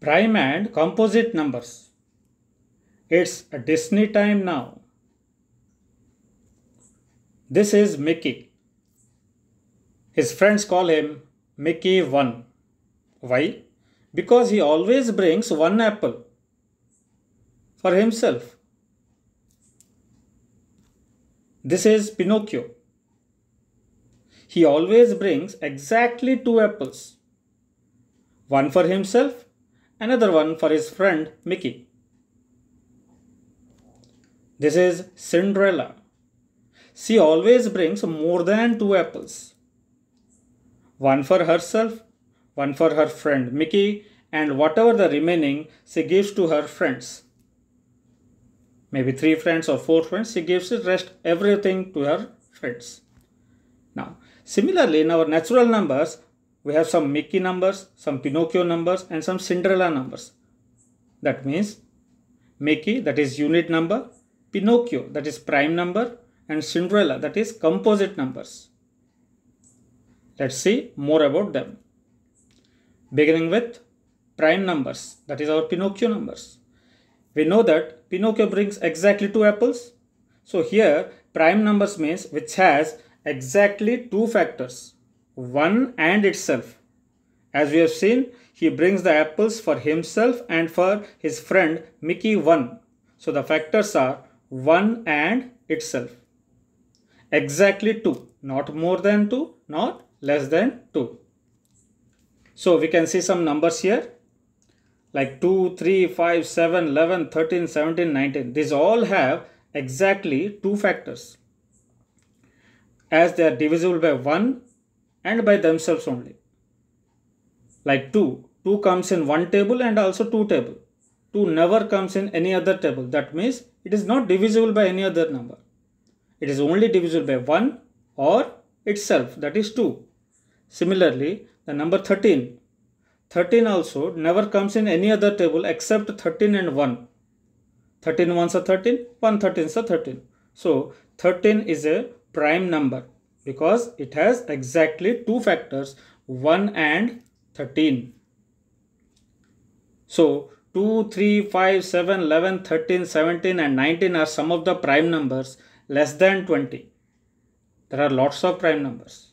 prime and composite numbers. It's Disney time now. This is Mickey. His friends call him Mickey 1. Why? Because he always brings one apple for himself. This is Pinocchio. He always brings exactly two apples one for himself another one for his friend Mickey. This is Cinderella. She always brings more than two apples. One for herself, one for her friend Mickey, and whatever the remaining she gives to her friends. Maybe three friends or four friends, she gives the rest everything to her friends. Now, similarly, in our natural numbers, we have some Mickey numbers, some Pinocchio numbers and some Cinderella numbers. That means Mickey that is unit number, Pinocchio that is prime number and Cinderella that is composite numbers. Let's see more about them. Beginning with prime numbers that is our Pinocchio numbers. We know that Pinocchio brings exactly two apples. So here prime numbers means which has exactly two factors one and itself. As we have seen, he brings the apples for himself and for his friend Mickey 1. So the factors are 1 and itself. Exactly 2, not more than 2, not less than 2. So we can see some numbers here like 2, 3, 5, 7, 11, 13, 17, 19. These all have exactly two factors. As they are divisible by 1 and by themselves only. Like 2. 2 comes in one table and also 2 table. 2 never comes in any other table. That means it is not divisible by any other number. It is only divisible by 1 or itself that is 2. Similarly, the number 13. 13 also never comes in any other table except 13 and 1. 13 ones are 13, 1 13 is 13. So 13 is a prime number because it has exactly two factors 1 and 13. So 2, 3, 5, 7, 11, 13, 17 and 19 are some of the prime numbers less than 20. There are lots of prime numbers.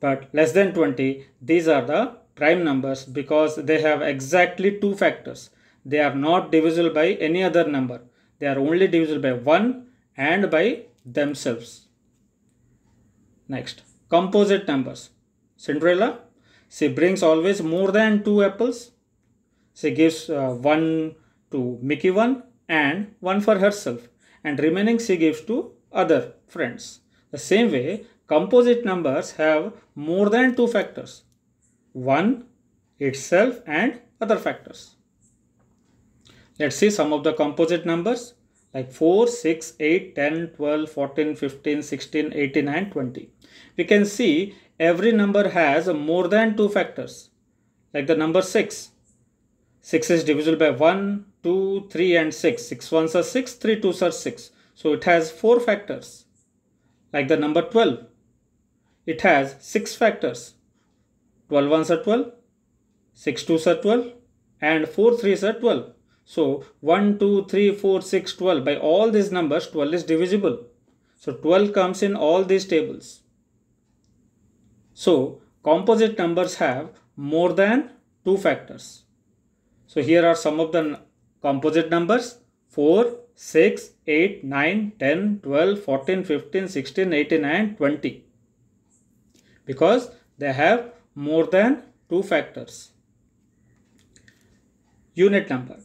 But less than 20, these are the prime numbers because they have exactly two factors. They are not divisible by any other number. They are only divisible by 1 and by themselves. Next, composite numbers. Cinderella, she brings always more than two apples. She gives uh, one to Mickey one and one for herself and remaining she gives to other friends. The same way, composite numbers have more than two factors. One, itself and other factors. Let's see some of the composite numbers like 4, 6, 8, 10, 12, 14, 15, 16, 18 and 20. We can see every number has more than two factors like the number 6. 6 is divisible by 1, 2, 3 and 6. 6 ones are 6, 3 twos are 6. So it has 4 factors like the number 12. It has 6 factors. 12 ones are 12, 6 twos are 12 and 4 threes are 12. So 1, 2, 3, 4, 6, 12. By all these numbers, 12 is divisible. So 12 comes in all these tables. So composite numbers have more than two factors. So here are some of the composite numbers 4, 6, 8, 9, 10, 12, 14, 15, 16, 18 and 20. Because they have more than two factors. Unit number.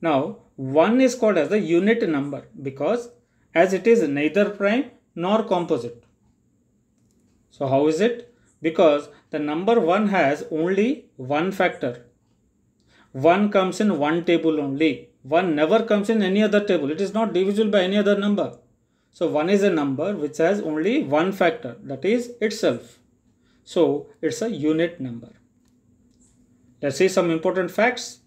Now 1 is called as the unit number because as it is neither prime nor composite. So how is it? Because the number 1 has only one factor. 1 comes in one table only. 1 never comes in any other table. It is not divisible by any other number. So 1 is a number which has only one factor that is itself. So it's a unit number. Let's see some important facts.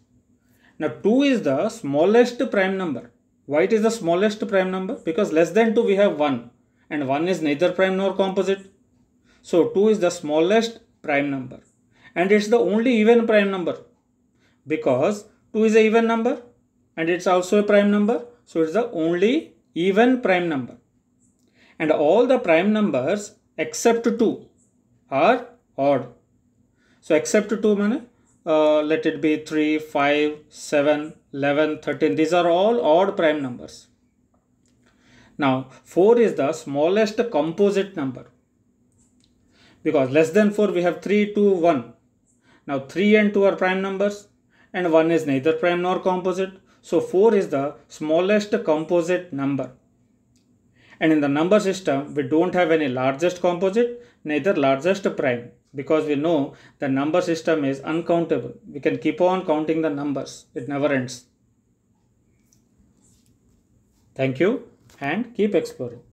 Now 2 is the smallest prime number. Why it is the smallest prime number? Because less than 2 we have 1 and 1 is neither prime nor composite. So 2 is the smallest prime number and it's the only even prime number because 2 is an even number and it's also a prime number. So it's the only even prime number. And all the prime numbers except 2 are odd. So except 2 means uh, let it be 3, 5, 7, 11, 13. These are all odd prime numbers. Now, 4 is the smallest composite number. Because less than 4, we have 3, 2, 1. Now, 3 and 2 are prime numbers and 1 is neither prime nor composite. So, 4 is the smallest composite number. And in the number system, we don't have any largest composite, neither largest prime because we know the number system is uncountable. We can keep on counting the numbers. It never ends. Thank you and keep exploring.